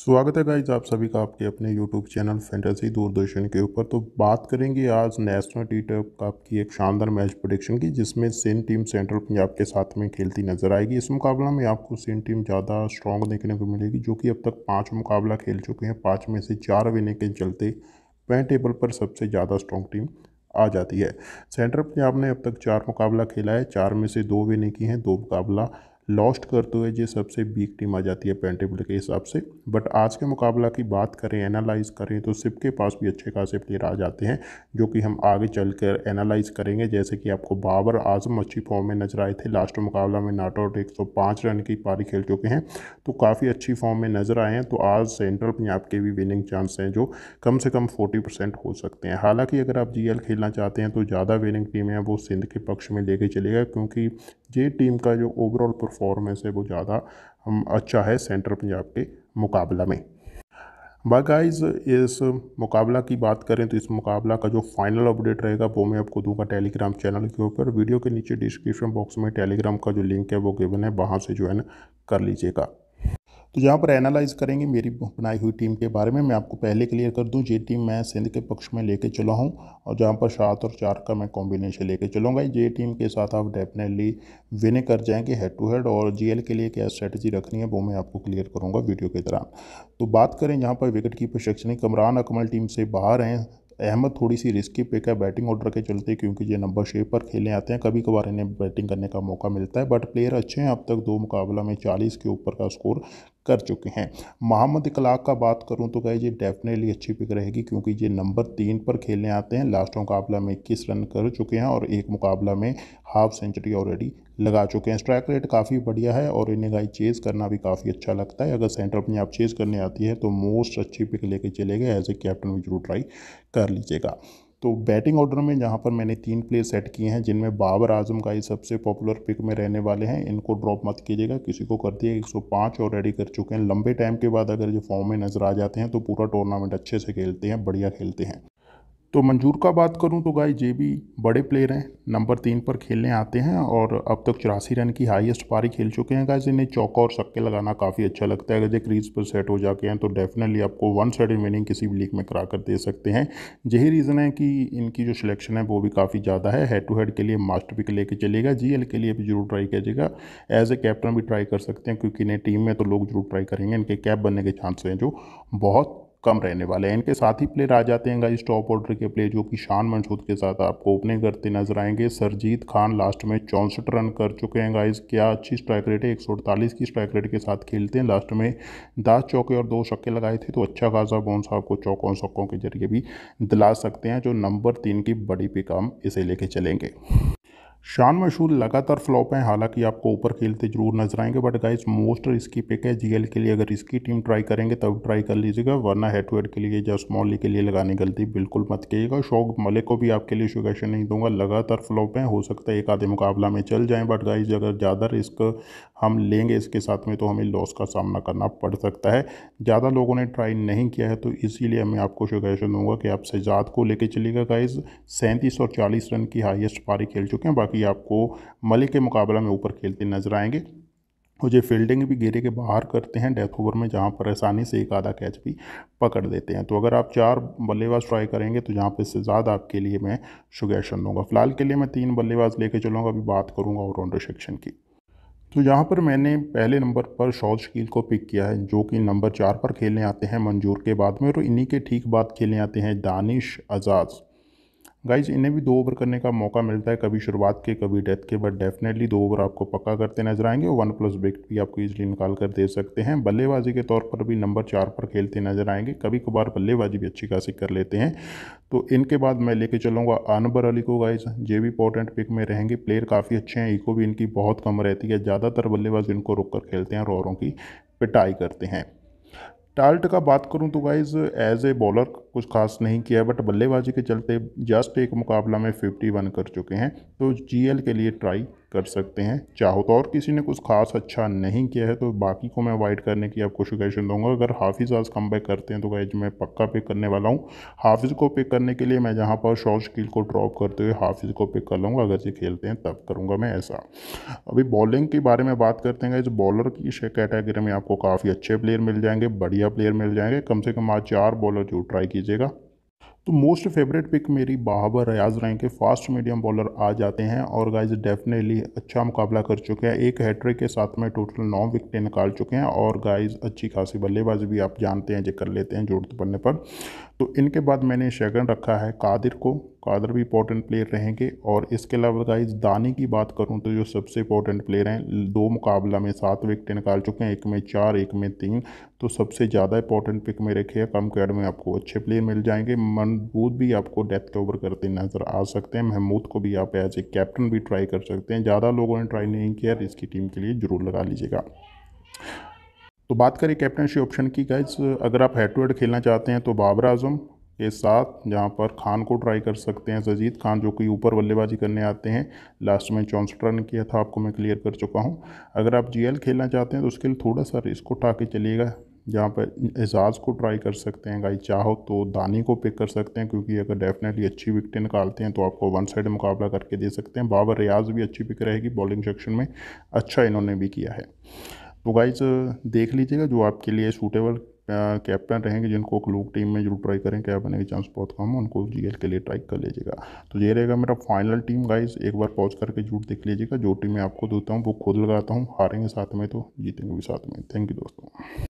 स्वागत है गाइज आप सभी का आपके अपने यूट्यूब चैनल फैंटेसी दूरदर्शन के ऊपर तो बात करेंगे आज नेशनल टी टर्फ कप की एक शानदार मैच प्रोडिक्शन की जिसमें सेन टीम सेंट्रल पंजाब के साथ में खेलती नजर आएगी इस मुकाबला में आपको सेन टीम ज़्यादा स्ट्रॉन्ग देखने को मिलेगी जो कि अब तक पाँच मुकाबला खेल चुके हैं पाँच में से चार विने के चलते पैं टेबल पर सबसे ज़्यादा स्ट्रॉन्ग टीम आ जाती है सेंट्रल पंजाब ने अब तक चार मुकाबला खेला है चार में से दो विने की हैं दो मुकाबला लॉस्ट करते हुए ये सबसे वीक टीम आ जाती है पेंटेबल के हिसाब से बट आज के मुकाबला की बात करें एनालाइज करें तो सिप के पास भी अच्छे खासे प्लेयर आ जाते हैं जो कि हम आगे चल कर एनालाइज करेंगे जैसे कि आपको बाबर आजम अच्छी फॉर्म में नजर आए थे लास्ट मुकाबला में नाटोट एक सौ पाँच रन की पारी खेल चुके हैं तो काफ़ी अच्छी फॉर्म में नजर आए हैं तो आज सेंट्रल पंजाब के भी विनिंग चांस हैं जो कम से कम फोर्टी परसेंट हो सकते हैं हालांकि अगर आप जी खेलना चाहते हैं तो ज़्यादा विनिंग टीम है वो सिंध के पक्ष में लेके चलेगा क्योंकि ये टीम का जो ओवरऑल फोर में से वो ज़्यादा अच्छा है सेंट्रल पंजाब के मुकाबला में बाइज इस मुकाबला की बात करें तो इस मुकाबला का जो फाइनल अपडेट रहेगा वो मैं आपको दूंगा टेलीग्राम चैनल के ऊपर वीडियो के नीचे डिस्क्रिप्शन बॉक्स में टेलीग्राम का जो लिंक है वो गिवन है वहाँ से ज्वाइन कर लीजिएगा तो यहाँ पर एनालाइज करेंगे मेरी बनाई हुई टीम के बारे में मैं आपको पहले क्लियर कर दूँ ये टीम मैं सिंध के पक्ष में लेके चला हूँ और जहाँ पर सात और चार का मैं कॉम्बिनेशन लेके चलूँगा ये टीम के साथ आप डेफिनेटली विन कर जाएंगे हेड टू हेड और जीएल के लिए क्या स्ट्रेटजी रखनी है वो मैं आपको क्लियर करूँगा वीडियो के दौरान तो बात करें यहाँ पर wicket keeper section Kamran Akmal team से बाहर हैं अहमद थोड़ी सी रिस्की पिक है बैटिंग ऑर्डर के चलते क्योंकि ये नंबर छः पर खेलने आते हैं कभी कभार इन्हें बैटिंग करने का मौका मिलता है बट प्लेयर अच्छे हैं अब तक दो मुकाबला में चालीस के ऊपर का स्कोर कर चुके हैं मोहम्मद इकलाक का बात करूं तो गए ये डेफिनेटली अच्छी पिक रहेगी क्योंकि ये नंबर तीन पर खेलने आते हैं लास्ट मुकाबला में इक्कीस रन कर चुके हैं और एक मुकाबला में हाफ सेंचुरी ऑलरेडी लगा चुके हैं स्ट्राइक रेट काफ़ी बढ़िया है और इन्हें गाई चेज़ करना भी काफ़ी अच्छा लगता है अगर सेंटर अपनी आप चेज़ करने आती है तो मोस्ट अच्छी पिक लेके चले गए एज ए कैप्टन भी जरूर ट्राई कर लीजिएगा तो बैटिंग ऑर्डर में जहाँ पर मैंने तीन प्लेयर सेट किए हैं जिनमें बाबर आजम का ये सबसे पॉपुलर पिक में रहने वाले हैं इनको ड्रॉप मत कीजिएगा किसी को कर दिया 105 ऑलरेडी कर चुके हैं लंबे टाइम के बाद अगर ये फॉर्म में नज़र आ जाते हैं तो पूरा टूर्नामेंट अच्छे से खेलते हैं बढ़िया खेलते हैं तो मंजूर का बात करूं तो गाय ये भी बड़े प्लेयर हैं नंबर तीन पर खेलने आते हैं और अब तक चौरासी रन की हाईएस्ट पारी खेल चुके हैं गाय इन्हें चौका और सक्के लगाना काफ़ी अच्छा लगता है अगर जे क्रीज पर सेट हो जाके हैं तो डेफिनेटली आपको वन साइड विनिंग किसी भी लीग में करा कर दे सकते हैं यही रीज़न है कि इनकी जो सिलेक्शन है वो भी काफ़ी ज़्यादा है हेड टू हेड के लिए मास्टर पिक लेके चलेगा जी के लिए भी जरूर ट्राई कीजिएगा एज ए कैप्टन भी ट्राई कर सकते हैं क्योंकि इन्हें टीम में तो लोग जरूर ट्राई करेंगे इनके कैप बनने के चांस हैं जो बहुत कम रहने वाले हैं इनके साथ ही प्लेयर आ जाते हैं गाइस टॉप ऑर्डर के प्लेयर जो कि शान मंसूद के साथ आपको ओपनिंग करते नजर आएंगे सरजीत खान लास्ट में चौंसठ रन कर चुके हैं गाइस क्या अच्छी स्ट्राइक रेट है एक की स्ट्राइक रेट के साथ खेलते हैं लास्ट में दस चौके और दो छक्के लगाए थे तो अच्छा खासा बॉन्स आपको चौकों छक्कों के जरिए भी दिला सकते हैं जो नंबर तीन की बड़ी पिक हम इसे लेके चलेंगे शान मशहूर लगातार फ्लॉप हैं हालांकि आपको ऊपर खेलते जरूर नजर आएंगे but guys most risky pick है जीएल के लिए अगर इसकी टीम ट्राई करेंगे तब ट्राई कर लीजिएगा वरना हेड टू हेड के लिए या स्मॉली के लिए लगाने गलती बिल्कुल मत कीजिएगा शौक मलिक को भी आपके लिए सुगेशन नहीं दूंगा लगातार फ्लॉप हैं हो सकता है एक आधे मुकाबला में चल जाएँ बट गाइज अगर ज़्यादा रिस्क हम लेंगे इसके साथ में तो हमें लॉस का सामना करना पड़ सकता है ज़्यादा लोगों ने ट्राई नहीं किया है तो इसीलिए मैं आपको सुगेशन दूंगा कि आप सजाद को लेकर चलिएगा गाइज सैंतीस और चालीस रन की हाइएस्ट पारी खेल चुके हैं बाकी काफ़ी आपको मलिक के मुकाबला में ऊपर खेलते नजर आएंगे और जो फील्डिंग भी गेरे के बाहर करते हैं डेथ ओवर में जहाँ पर आसानी से एक आधा कैच भी पकड़ देते हैं तो अगर आप चार बल्लेबाज ट्राई करेंगे तो जहाँ पर इससे ज़्यादा आपके लिए मैं सुगेशन दूंगा फिलहाल के लिए मैं तीन बल्लेबाज लेके चलूँगा अभी बात करूँगा ऑलराउंडर सेक्शन की तो यहाँ पर मैंने पहले नंबर पर शौज शकील को पिक किया है जो कि नंबर चार पर खेलने आते हैं मंजूर के बाद में और इन्हीं के ठीक बाद खेलने आते हैं दानिश आजाज़ गाइज इन्हें भी दो ओवर करने का मौका मिलता है कभी शुरुआत के कभी डेथ के बट डेफिनेटली दो ओवर आपको पक्का करते नजर आएंगे और वन प्लस विकेट भी आपको इजीली निकाल कर दे सकते हैं बल्लेबाजी के तौर पर भी नंबर चार पर खेलते नजर आएंगे कभी कभार बल्लेबाजी भी अच्छी खासी कर लेते हैं तो इनके बाद मैं लेके चलूँगा अनबर अली को गाइज ये भी इंपॉर्टेंट पिक में रहेंगे प्लेयर काफ़ी अच्छे हैं इको भी इनकी बहुत कम रहती है ज़्यादातर बल्लेबाज इनको रुक कर खेलते हैं और औरों की पिटाई करते हैं टाल्ट का बात करूं तो गाइज एज ए बॉलर कुछ खास नहीं किया बट बल्लेबाजी के चलते जस्ट एक मुकाबला में 51 कर चुके हैं तो जीएल के लिए ट्राई कर सकते हैं चाहो तो और किसी ने कुछ खास अच्छा नहीं किया है तो बाकी को मैं अवॉइड करने की आपको सुजेशन दूंगा अगर हाफिज़ आज कम बैक करते हैं तो गाइज मैं पक्का पिक करने वाला हूँ हाफिज़ को पिक करने के लिए मैं जहाँ पर शॉर्ट स्किल को ड्रॉप करते हुए हाफिज़ को पिक कर लूँगा अगर ये खेलते हैं तब करूँगा मैं ऐसा अभी बॉलिंग के बारे में बात करते हैं गाइज बॉलर की कैटेगरी में आपको काफ़ी अच्छे प्लेयर मिल जाएंगे बढ़िया प्लेयर मिल जाएंगे कम से कम आज चार बॉलर जो ट्राई कीजिएगा तो मोस्ट फेवरेट पिक मेरी बाबर रियाज रैंक के फास्ट मीडियम बॉलर आ जाते हैं और गाइज डेफिनेटली अच्छा मुकाबला कर चुके हैं एक हैट्रिक के साथ में टोटल नौ विकटें निकाल चुके हैं और गाइज अच्छी खासी बल्लेबाजी भी आप जानते हैं जे कर लेते हैं जरूरत पड़ने पर तो इनके बाद मैंने शगन रखा है कादिर को कादिर भी इंपॉर्टेंट प्लेयर रहेंगे और इसके अलावा गाइज दानी की बात करूं तो जो सबसे इंपॉर्टेंट प्लेयर हैं दो मुकाबला में सात विकेट निकाल चुके हैं एक में चार एक में तीन तो सबसे ज़्यादा इंपॉर्टेंट पिक में हैं कम कैड में आपको अच्छे प्लेयर मिल जाएंगे मजबूत भी आपको डेप्थ ओवर करते नज़र आ सकते हैं महमूद को भी आप एज ए कैप्टन भी ट्राई कर सकते हैं ज़्यादा लोगों ने ट्राई नहीं किया इसकी टीम के लिए ज़रूर लगा लीजिएगा तो बात करें कैप्टनशिप ऑप्शन की गाइज अगर आप हेड टू हेड खेलना चाहते हैं तो बाबर आजम के साथ जहाँ पर खान को ट्राई कर सकते हैं जजीद खान जो कि ऊपर बल्लेबाजी करने आते हैं लास्ट में चौंसठ रन किया था आपको मैं क्लियर कर चुका हूँ अगर आप जीएल खेलना चाहते हैं तो उसके लिए थोड़ा सा रिस्क उठा के चलिएगा जहाँ पर एजाज़ को ट्राई कर सकते हैं गाई चाहो तो दानी को पिक कर सकते हैं क्योंकि अगर डेफिनेटली अच्छी विकटें निकालते हैं तो आपको वन साइड मुकाबला करके दे सकते हैं बाबर रियाज भी अच्छी पिक रहेगी बॉलिंग सेक्शन में अच्छा इन्होंने भी किया है तो गाइज देख लीजिएगा जो आपके लिए सूटेबल कैप्टन रहेंगे जिनको लोग टीम में जरूर ट्राई करें क्या बने के चांस बहुत कम है उनको जीएल के लिए ट्राई कर लीजिएगा तो ये रहेगा मेरा फाइनल टीम गाइज एक बार पॉज करके जरूर देख लीजिएगा जो टीम मैं आपको देता हूँ वो खुद लगाता हूँ हारेंगे साथ में तो जीतेंगे भी साथ में थैंक यू दोस्तों